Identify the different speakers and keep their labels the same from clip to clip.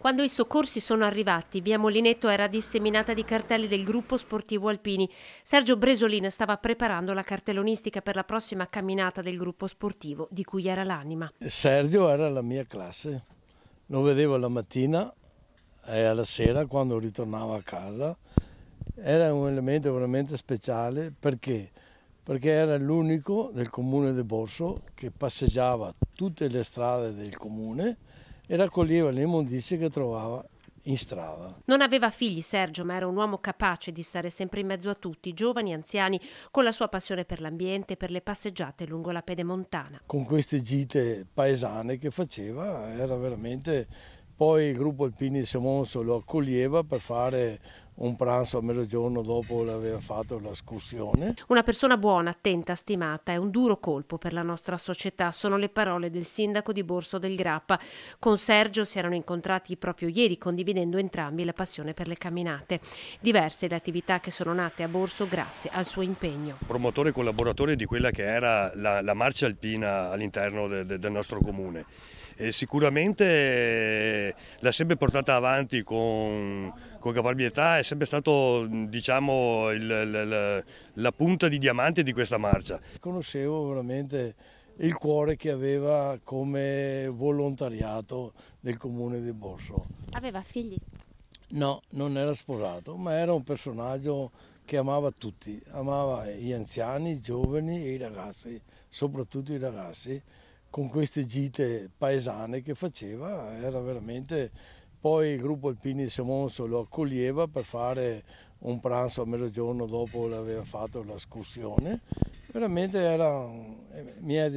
Speaker 1: Quando i soccorsi sono arrivati, via Molinetto era disseminata di cartelli del gruppo sportivo Alpini. Sergio Bresolin stava preparando la cartellonistica per la prossima camminata del gruppo sportivo di cui era l'anima.
Speaker 2: Sergio era la mia classe, lo vedevo la mattina e alla sera quando ritornava a casa. Era un elemento veramente speciale perché? perché era l'unico del comune di Borso che passeggiava tutte le strade del comune e raccoglieva le immondizie che trovava in strada.
Speaker 1: Non aveva figli Sergio, ma era un uomo capace di stare sempre in mezzo a tutti, giovani, e anziani, con la sua passione per l'ambiente e per le passeggiate lungo la pedemontana.
Speaker 2: Con queste gite paesane che faceva era veramente... Poi il gruppo Alpini di Semonso lo accoglieva per fare un pranzo a mezzogiorno dopo l'aveva fatto l'escursione.
Speaker 1: Una persona buona, attenta, stimata, è un duro colpo per la nostra società, sono le parole del sindaco di Borso del Grappa. Con Sergio si erano incontrati proprio ieri, condividendo entrambi la passione per le camminate. Diverse le attività che sono nate a Borso grazie al suo impegno.
Speaker 3: Promotore e collaboratore di quella che era la, la marcia alpina all'interno de, de, del nostro comune. E sicuramente l'ha sempre portata avanti con con Caparbietà è sempre stato diciamo, il, la, la, la punta di diamante di questa marcia.
Speaker 2: Conoscevo veramente il cuore che aveva come volontariato del comune di Borso.
Speaker 1: Aveva figli?
Speaker 2: No, non era sposato, ma era un personaggio che amava tutti, amava gli anziani, i giovani e i ragazzi, soprattutto i ragazzi, con queste gite paesane che faceva, era veramente poi il gruppo Alpini di Semonso lo accoglieva per fare un pranzo a mezzogiorno dopo l'aveva fatto l'escursione. Veramente era, eh, mi è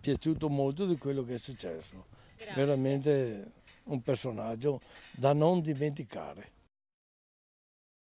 Speaker 2: piaciuto molto di quello che è successo. Grazie. Veramente un personaggio da non dimenticare.